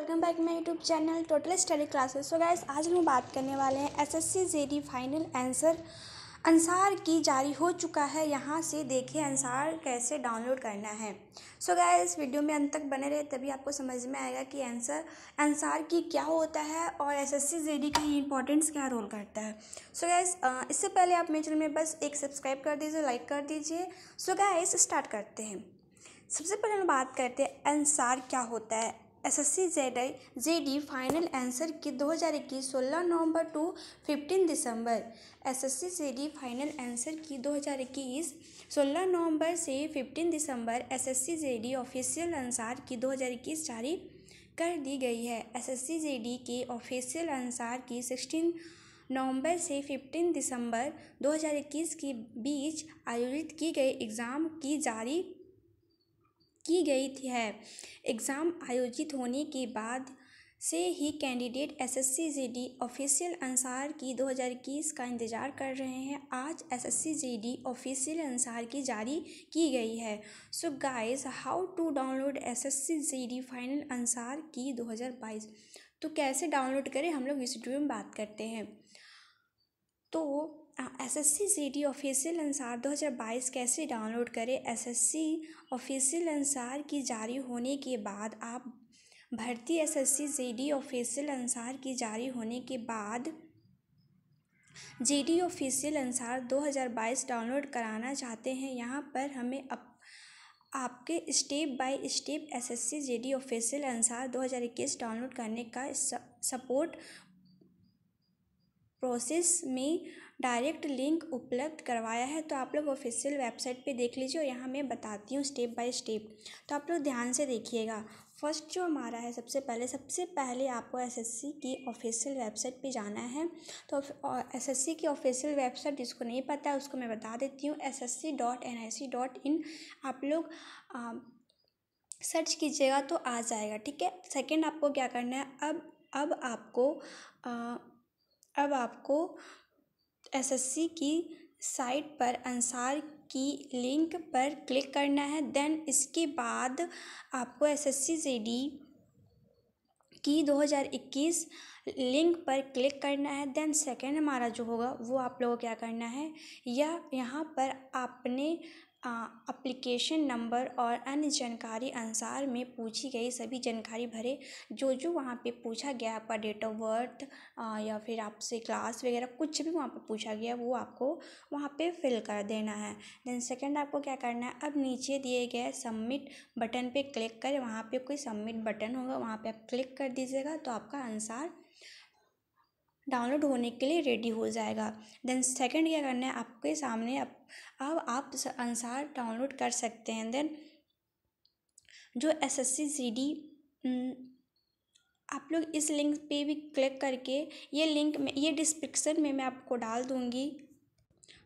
welcome back my YouTube channel total study classes so guys आज हम बात करने वाले हैं SSC GD final answer answer key जारी हो चुका है यहाँ से देखें अंसार कैसे डाउनलोड करना है सो so गाइस वीडियो में अंत तक बने रहे तभी आपको समझ में आएगा कि आंसर अंसार की क्या होता है और एसएससी जेडी का ये इंपॉर्टेंस क्या रोल करता है सो गैस गाइस इससे पहले आप मेरे चैनल में बस एक सब्सक्राइब कर दीजिए लाइक कर दीजिए सो so गाइस स्टार्ट करते हैं सबसे पहले हम बात करते हैं अंसार क्या होता है SSC G GD final answer key 2021 सोलह नवंबर टू फिफ्टीन दिसंबर SSC D final answer key 2021 सोलह नवंबर से फिफ्टीन दिसंबर SSC D official answer key 2021 जारी कर दी गई है एसएससी डी के ऑफिशियल आंसर की 16 नवंबर से 15 दिसंबर 2021 के बीच आयोजित की गई एग्ज़ाम की जारी की गई थी है एग्ज़ाम आयोजित होने के बाद से ही candidate SSC GD official answer key 2021 का इंतज़ार कर रहे हैं आज SSC GD official answer key जारी की गई है so guys how to download SSC GD final answer key 2022 तो कैसे डाउनलोड करें हम लोग इस वीडियो में बात करते हैं तो S S C G D official answer दो हज़ार बाईस कैसे डाउनलोड करें एस एस सी ऑफिशियल अनुसार की जारी होने के बाद आप भर्ती S S C G D official answer key जारी होने के बाद जी डी ऑफिशियल अनुसार दो हज़ार बाईस डाउनलोड कराना चाहते हैं यहाँ पर हमें अप आपके step by step SSC GD official हज़ार 2021 डाउनलोड करने का सपोर्ट प्रोसेस में डायरेक्ट लिंक उपलब्ध करवाया है तो आप लोग ऑफिशियल वेबसाइट पे देख लीजिए और यहाँ मैं बताती हूँ स्टेप बाय स्टेप तो आप लोग ध्यान से देखिएगा फर्स्ट जो हमारा है सबसे पहले सबसे पहले आपको एसएससी की ऑफिशियल वेबसाइट पे जाना है तो एसएससी की ऑफिशियल वेबसाइट जिसको नहीं पता है उसको मैं बता देती हूँ S S C dot N I C dot in आप लोग सर्च कीजिएगा तो आ जाएगा ठीक है सेकेंड आपको क्या करना है अब अब आपको आ, अब आपको एसएससी की साइट पर अंसार की लिंक पर क्लिक करना है देन इसके बाद आपको एसएससी जेडी की 2021 लिंक पर क्लिक करना है देन सेकेंड हमारा जो होगा वो आप लोगों को क्या करना है या यहाँ पर आपने अप्लीकेशन नंबर और अन्य जानकारी अनुसार में पूछी गई सभी जानकारी भरे जो जो वहाँ पे पूछा गया आपका डेट ऑफ बर्थ या फिर आपसे क्लास वगैरह कुछ भी वहाँ पे पूछा गया वो आपको वहाँ पे फिल कर देना है देन सेकंड आपको क्या करना है अब नीचे दिए गए सबमिट बटन पे क्लिक करें वहाँ पे कोई सबमिट बटन होगा वहाँ पे आप क्लिक कर दीजिएगा तो आपका आंसर डाउनलोड होने के लिए रेडी हो जाएगा देन सेकंड क्या करना है आपके सामने अब अब आप अनुसार डाउनलोड कर सकते हैं देन जो S S C C D आप लोग इस लिंक पे भी क्लिक करके ये लिंक में ये डिस्क्रिप्शन में मैं आपको डाल दूँगी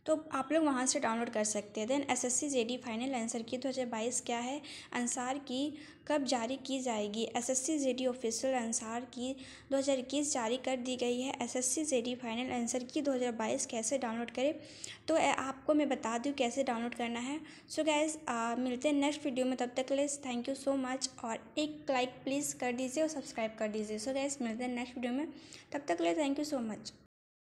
तो आप लोग वहाँ से डाउनलोड कर सकते हैं then SSC GD final answer key बाईस क्या है अंसार की कब जारी की जाएगी एसएससी जेडी ऑफिशियल अनसार की 2021 जारी कर दी गई है एसएससी जेडी फाइनल आंसर की 2022 कैसे डाउनलोड करें तो आपको मैं बता दूँ कैसे डाउनलोड करना है सो so गैस मिलते हैं नेक्स्ट वीडियो में तब तक ले थैंक यू सो मच और एक लाइक प्लीज़ कर दीजिए और सब्सक्राइब कर दीजिए सो गैस मिलते हैं नेक्स्ट वीडियो में तब तक ले थैंक यू सो मच